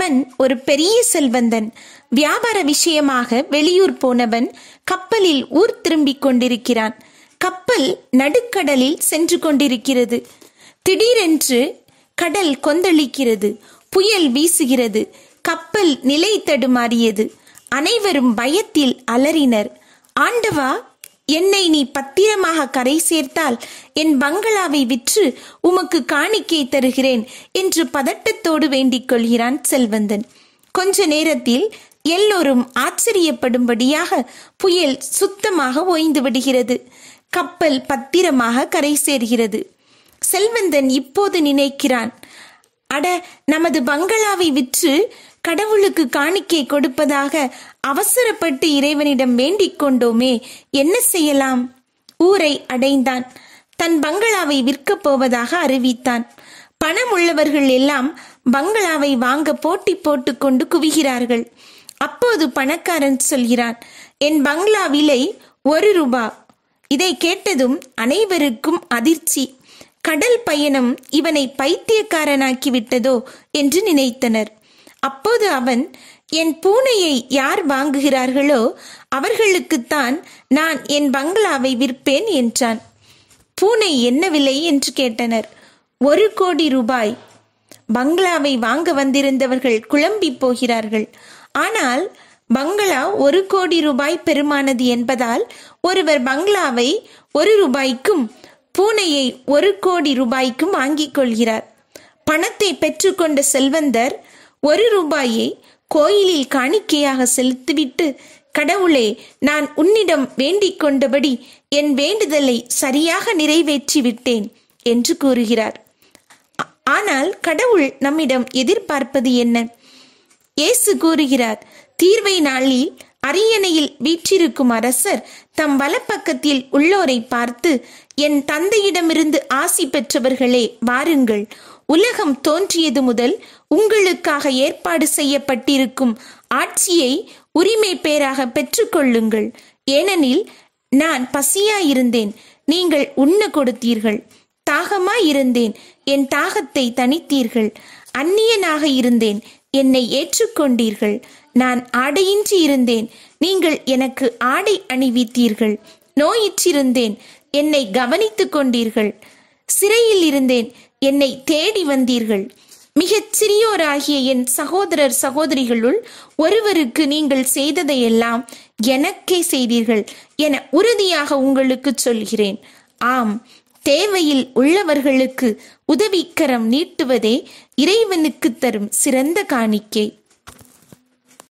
அவன் ஒரு பெரிய செல்வந்தன் வியாபார விஷயமாக வெளியூர் போனவன் கப்பலில் ஊர் திரும்பிக் கொண்டிருக்கிறான் கப்பல் நடுக்கடலில் சென்று கொண்டிருக்கிறது திடீரென்று கடல் கொந்தளிக்கிறது புயல் வீசுகிறது கப்பல் நிலை தடுமாறியது அனைவரும் பயத்தில் அலறினர் ஆண்டவா என்னை நீ பத்திரமாக கரை சேர்த்தால் என் பங்களாவை விற்று உமக்கு காணிக்கை தருகிறேன் என்று பதட்டத்தோடு வேண்டிக் கொள்கிறான் செல்வந்தன் கொஞ்ச நேரத்தில் எல்லோரும் ஆச்சரியப்படும்படியாக புயல் சுத்தமாக ஓய்ந்து விடுகிறது கப்பல் பத்திரமாக கரை சேர்கிறது செல்வந்தன் இப்போது நினைக்கிறான் அட நமது பங்களாவை விற்று கடவுளுக்கு காணிக்கை கொடுப்பதாக அவசரப்பட்டு இறைவனிடம் வேண்டிக் கொண்டோமே என்ன செய்யலாம் ஊரை அடைந்தான் தன் பங்களாவை விற்கப் போவதாக அறிவித்தான் பணம் உள்ளவர்கள் எல்லாம் பங்களாவை வாங்க போட்டி போட்டுக்கொண்டு குவிகிறார்கள் அப்போது பணக்காரன் சொல்கிறான் என் பங்களா விலை ஒரு ரூபா இதை கேட்டதும் அனைவருக்கும் அதிர்ச்சி கடல் பயணம் இவனை பைத்தியக்காரனாக்கி விட்டதோ என்று நினைத்தனர் அப்போது அவன் என் பூனையை யார் வாங்குகிறார்களோ அவர்களுக்குத்தான் நான் என் பங்களாவை விற்பேன் என்றான் பூனை என்ன விலை என்று கேட்டனர் ஒரு கோடி ரூபாய் பங்களாவை வாங்க வந்திருந்தவர்கள் குழம்பி போகிறார்கள் ஆனால் பங்களா ஒரு கோடி ரூபாய் பெருமானது என்பதால் ஒருவர் பங்களாவை ஒரு ரூபாய்க்கும் பூனையை ஒரு கோடி ரூபாய்க்கு வாங்கிக் கொள்கிறார் பணத்தை பெற்றுக்கொண்ட செல்வந்தர் ஒரு ரூபாயை கோயிலில் காணிக்கையாக செலுத்திவிட்டு கடவுளே நான் உன்னிடம் வேண்டிக் கொண்டபடி என் வேண்டுதலை சரியாக நிறைவேற்றி விட்டேன் என்று கூறுகிறார் ஆனால் கடவுள் நம்மிடம் எதிர்பார்ப்பது என்ன இயேசு கூறுகிறார் தீர்வை நாளில் அரியணையில் வீற்றிருக்கும் அரசர் தம் வலப்பக்கத்தில் உள்ளோரை பார்த்து என் தந்தையிடமிருந்து ஆசி பெற்றவர்களே வாருங்கள் உலகம் தோன்றியது முதல் உங்களுக்காக ஏற்பாடு செய்யப்பட்டிருக்கும் ஆட்சியை உரிமை பேராக பெற்றுக்கொள்ளுங்கள் ஏனெனில் நான் பசியாயிருந்தேன் நீங்கள் உண்ண கொடுத்தீர்கள் தாகமாயிருந்தேன் என் தாகத்தை தணித்தீர்கள் அந்நியனாக இருந்தேன் என்னை ஏற்றுக்கொண்டீர்கள் நான் ஆடையின்றி இருந்தேன் நீங்கள் எனக்கு ஆடை அணிவித்தீர்கள் நோயிற்றிருந்தேன் என்னை கவனித்துக் கொண்டீர்கள் சிறையில் இருந்தேன் என்னை தேடி வந்தீர்கள் மிகச் சிறியோராகிய என் சகோதரர் சகோதரிகளுள் ஒருவருக்கு நீங்கள் செய்ததையெல்லாம் எனக்கே செய்தீர்கள் என உறுதியாக உங்களுக்கு சொல்கிறேன் ஆம் தேவையில் உள்ளவர்களுக்கு உதவிக்கரம் நீட்டுவதே இறைவனுக்கு தரும் சிறந்த காணிக்கை